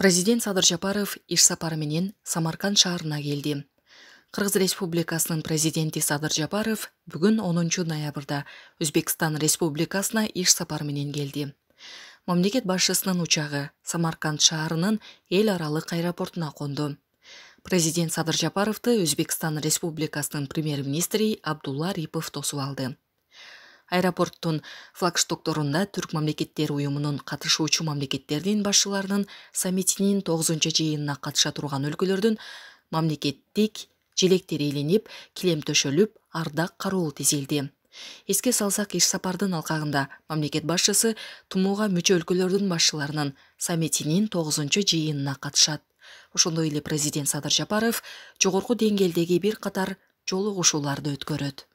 президент садыр жапаров іш сапарыменен Самарканд шаарына келді қырғыз республикасының президенті садыр жапаров бүгін 10 ноябрда өзбекстан республикасына сапар сапарыменен келді мамлекет басшысының ұшағы самарқанд шаарының эл аралық аэропортына қонды президент садыр жапаровты өзбекстан республикасының премьер министрі абдулла рипов тосып алды аэропорттун флагштокторунда түрк мамлекеттер уюмунун катышуучу мамлекеттердин башчыларынын саммитинин тогузунчу жыйынына катыша турган өлкөлөрдүн мамлекеттик желектери илинип килем төшөлүп ардак кароол тизилди эске салсак иш сапардын алкагында мамлекет башчысы тмуга мүчө өлкөлөрдүн башчыларынын саммитинин тогузунчу жыйынына катышат ошондой эле президент садыр жапаров жогорку деңгээлдеги бир катар жолугушууларды өткөрөт